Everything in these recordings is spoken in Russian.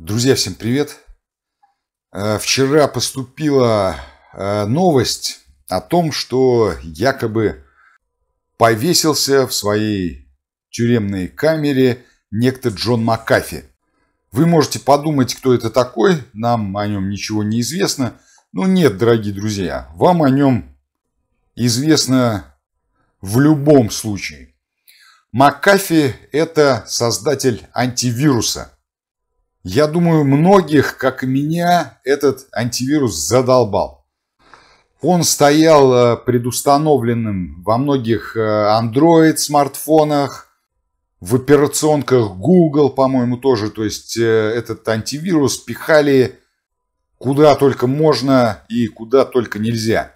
Друзья, всем привет! Э, вчера поступила э, новость о том, что якобы повесился в своей тюремной камере некто Джон Макафи. Вы можете подумать, кто это такой, нам о нем ничего не известно. Но ну нет, дорогие друзья, вам о нем известно в любом случае. Макафи – это создатель антивируса – я думаю, многих, как и меня, этот антивирус задолбал. Он стоял э, предустановленным во многих э, Android-смартфонах, в операционках Google, по-моему, тоже. То есть э, этот антивирус пихали куда только можно и куда только нельзя.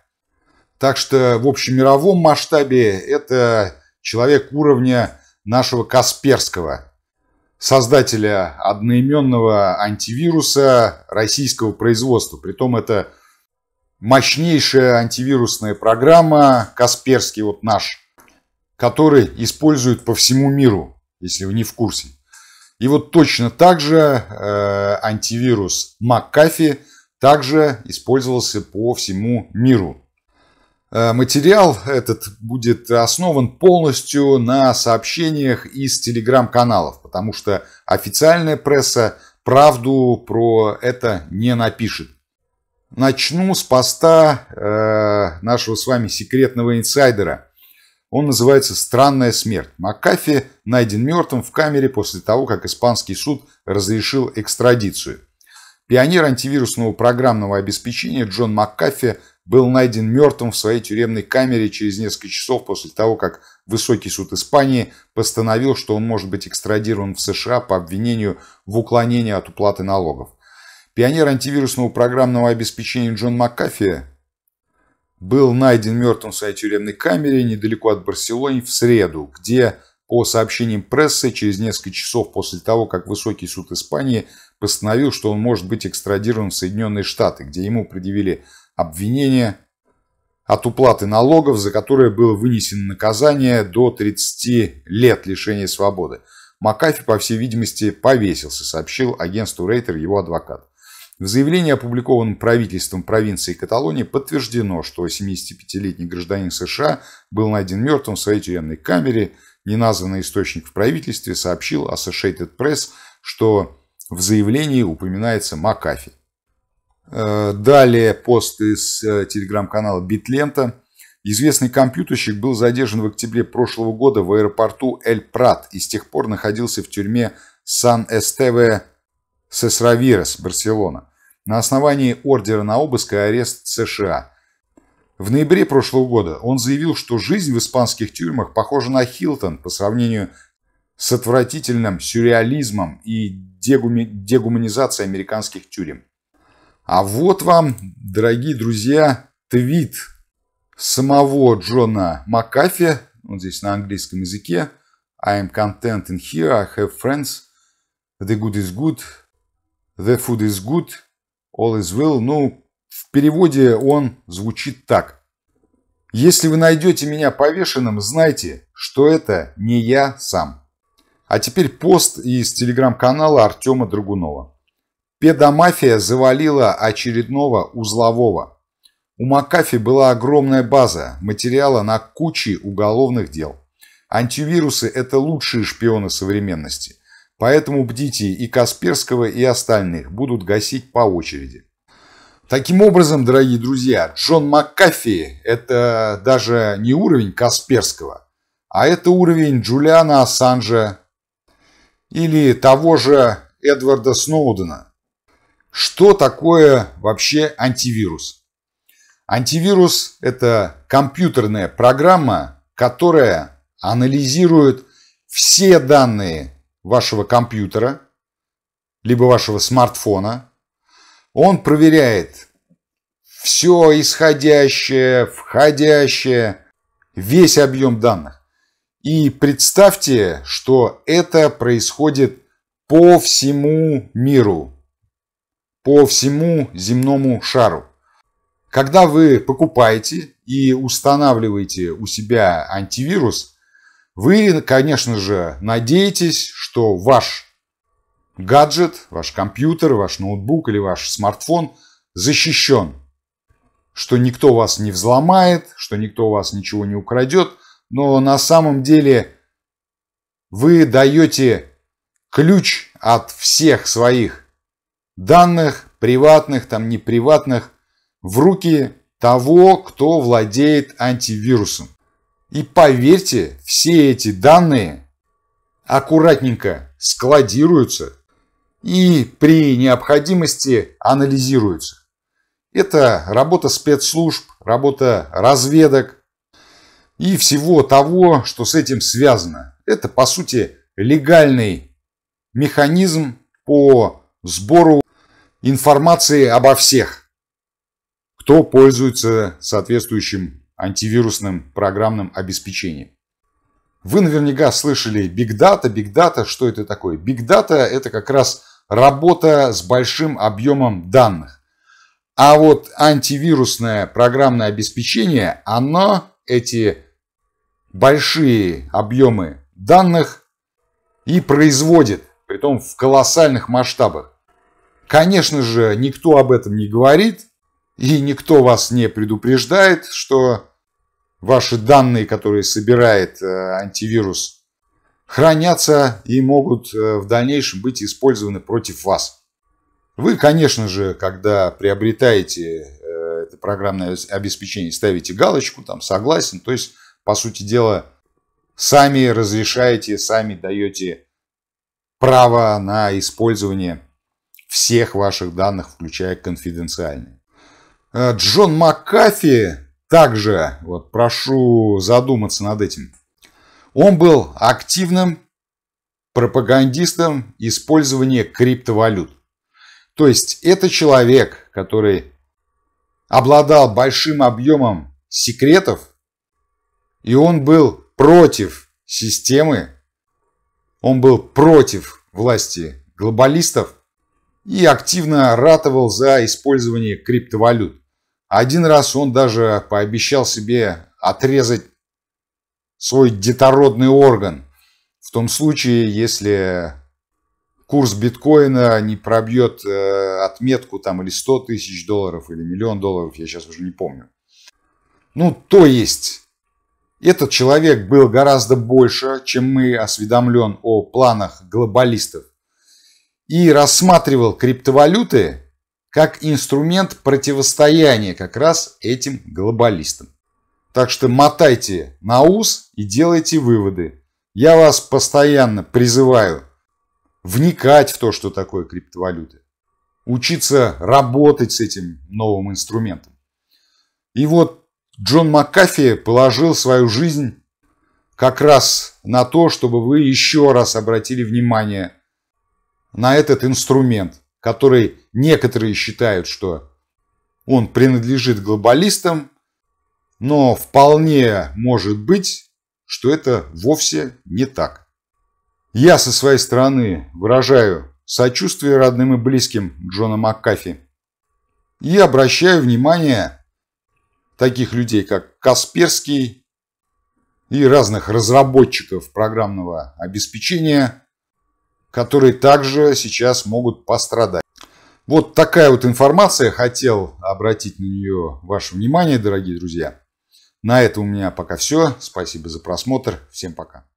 Так что в общемировом масштабе это человек уровня нашего Касперского – создателя одноименного антивируса российского производства. Притом это мощнейшая антивирусная программа Касперский, вот наш, который используют по всему миру, если вы не в курсе. И вот точно так же э, антивирус МакКафи также использовался по всему миру. Э, материал этот будет основан полностью на сообщениях из телеграм-каналов, потому что официальная пресса правду про это не напишет. Начну с поста э, нашего с вами секретного инсайдера. Он называется «Странная смерть». Маккафи найден мертвым в камере после того, как испанский суд разрешил экстрадицию. Пионер антивирусного программного обеспечения Джон Маккафи был найден мертвым в своей тюремной камере через несколько часов после того, как Высокий суд Испании постановил, что он может быть экстрадирован в США по обвинению в уклонении от уплаты налогов. Пионер антивирусного программного обеспечения Джон Маккафи был найден мертвым в своей тюремной камере недалеко от Барселоны в среду, где, по сообщениям прессы, через несколько часов после того, как Высокий суд Испании постановил, что он может быть экстрадирован в Соединенные Штаты, где ему предъявили Обвинение от уплаты налогов, за которое было вынесено наказание до 30 лет лишения свободы. Макафи, по всей видимости, повесился, сообщил агентству Рейтер его адвокат. В заявлении, опубликованном правительством провинции Каталонии, подтверждено, что 75-летний гражданин США был найден мертвым в своей тюремной камере. Неназванный источник в правительстве сообщил Associated Press, что в заявлении упоминается Макафи. Э, далее пост из э, телеграм-канала Битлента. Известный компьютерщик был задержан в октябре прошлого года в аэропорту Эль-Прат и с тех пор находился в тюрьме Сан-Эстеве Сесравирес, Барселона, на основании ордера на обыск и арест США. В ноябре прошлого года он заявил, что жизнь в испанских тюрьмах похожа на Хилтон по сравнению с отвратительным сюрреализмом и дегуманизацией американских тюрем. А вот вам, дорогие друзья, твит самого Джона Макафи, он здесь на английском языке, I am content in here, I have friends, the good is good, the food is good, all is well. Ну, в переводе он звучит так. Если вы найдете меня повешенным, знайте, что это не я сам. А теперь пост из телеграм-канала Артема Драгунова. Педомафия завалила очередного узлового. У Макафи была огромная база материала на куче уголовных дел. Антивирусы – это лучшие шпионы современности. Поэтому бдите и Касперского, и остальных будут гасить по очереди. Таким образом, дорогие друзья, Джон Маккафи – это даже не уровень Касперского, а это уровень Джулиана Ассанжа или того же Эдварда Сноудена. Что такое вообще антивирус? Антивирус – это компьютерная программа, которая анализирует все данные вашего компьютера, либо вашего смартфона. Он проверяет все исходящее, входящее, весь объем данных. И представьте, что это происходит по всему миру, по всему земному шару. Когда вы покупаете и устанавливаете у себя антивирус, вы, конечно же, надеетесь, что ваш гаджет, ваш компьютер, ваш ноутбук или ваш смартфон защищен, что никто вас не взломает, что никто у вас ничего не украдет, но на самом деле вы даете ключ от всех своих данных, приватных, там неприватных, в руки того, кто владеет антивирусом. И поверьте, все эти данные аккуратненько складируются и при необходимости анализируются. Это работа спецслужб, работа разведок и всего того, что с этим связано. Это, по сути, легальный механизм по сбору информации обо всех, кто пользуется соответствующим антивирусным программным обеспечением. Вы наверняка слышали Big Data. Big Data, что это такое? Big Data – это как раз работа с большим объемом данных. А вот антивирусное программное обеспечение, оно эти большие объемы данных и производит, при притом в колоссальных масштабах. Конечно же, никто об этом не говорит, и никто вас не предупреждает, что ваши данные, которые собирает э, антивирус, хранятся и могут э, в дальнейшем быть использованы против вас. Вы, конечно же, когда приобретаете э, это программное обеспечение, ставите галочку, там согласен, то есть, по сути дела, сами разрешаете, сами даете право на использование всех ваших данных, включая конфиденциальные. Э, Джон Маккафи также, вот прошу задуматься над этим, он был активным пропагандистом использования криптовалют. То есть это человек, который обладал большим объемом секретов, и он был против системы, он был против власти глобалистов, и активно ратовал за использование криптовалют. Один раз он даже пообещал себе отрезать свой детородный орган, в том случае, если курс биткоина не пробьет э, отметку там или 100 тысяч долларов, или миллион долларов, я сейчас уже не помню. Ну, то есть, этот человек был гораздо больше, чем мы осведомлен о планах глобалистов и рассматривал криптовалюты как инструмент противостояния как раз этим глобалистам. Так что мотайте на ус и делайте выводы. Я вас постоянно призываю вникать в то, что такое криптовалюты, учиться работать с этим новым инструментом. И вот Джон Маккафи положил свою жизнь как раз на то, чтобы вы еще раз обратили внимание на этот инструмент, который некоторые считают, что он принадлежит глобалистам, но вполне может быть, что это вовсе не так. Я со своей стороны выражаю сочувствие родным и близким Джона Маккафи и обращаю внимание таких людей, как Касперский и разных разработчиков программного обеспечения которые также сейчас могут пострадать. Вот такая вот информация. Хотел обратить на нее ваше внимание, дорогие друзья. На этом у меня пока все. Спасибо за просмотр. Всем пока.